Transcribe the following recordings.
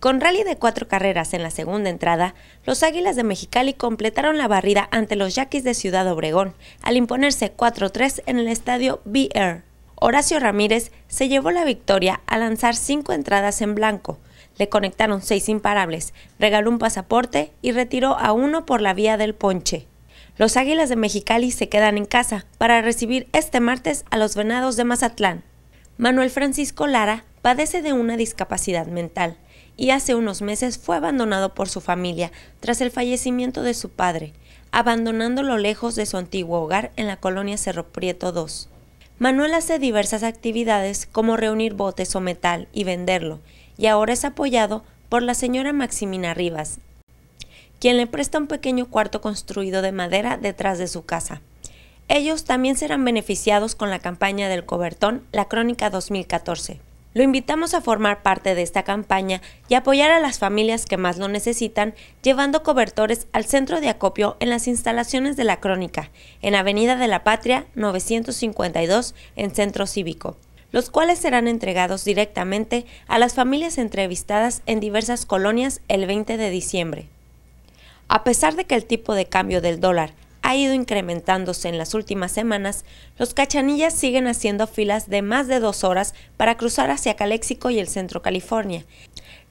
Con rally de cuatro carreras en la segunda entrada, los Águilas de Mexicali completaron la barrida ante los Yaquis de Ciudad Obregón, al imponerse 4-3 en el estadio B-Air. Horacio Ramírez se llevó la victoria al lanzar cinco entradas en blanco. Le conectaron seis imparables, regaló un pasaporte y retiró a uno por la vía del ponche. Los Águilas de Mexicali se quedan en casa para recibir este martes a los Venados de Mazatlán. Manuel Francisco Lara padece de una discapacidad mental y hace unos meses fue abandonado por su familia tras el fallecimiento de su padre, abandonándolo lejos de su antiguo hogar en la colonia Cerro Prieto II. Manuel hace diversas actividades como reunir botes o metal y venderlo, y ahora es apoyado por la señora Maximina Rivas, quien le presta un pequeño cuarto construido de madera detrás de su casa. Ellos también serán beneficiados con la campaña del cobertón La Crónica 2014. Lo invitamos a formar parte de esta campaña y apoyar a las familias que más lo necesitan, llevando cobertores al centro de acopio en las instalaciones de la Crónica, en Avenida de la Patria 952, en Centro Cívico los cuales serán entregados directamente a las familias entrevistadas en diversas colonias el 20 de diciembre. A pesar de que el tipo de cambio del dólar ido incrementándose en las últimas semanas, los cachanillas siguen haciendo filas de más de dos horas para cruzar hacia Caléxico y el centro California,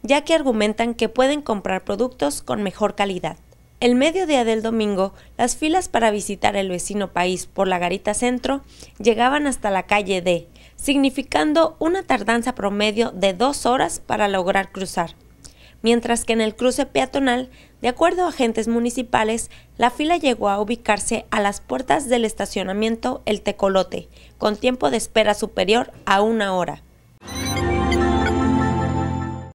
ya que argumentan que pueden comprar productos con mejor calidad. El mediodía del domingo, las filas para visitar el vecino país por la Garita Centro llegaban hasta la calle D, significando una tardanza promedio de dos horas para lograr cruzar mientras que en el cruce peatonal, de acuerdo a agentes municipales, la fila llegó a ubicarse a las puertas del estacionamiento El Tecolote, con tiempo de espera superior a una hora.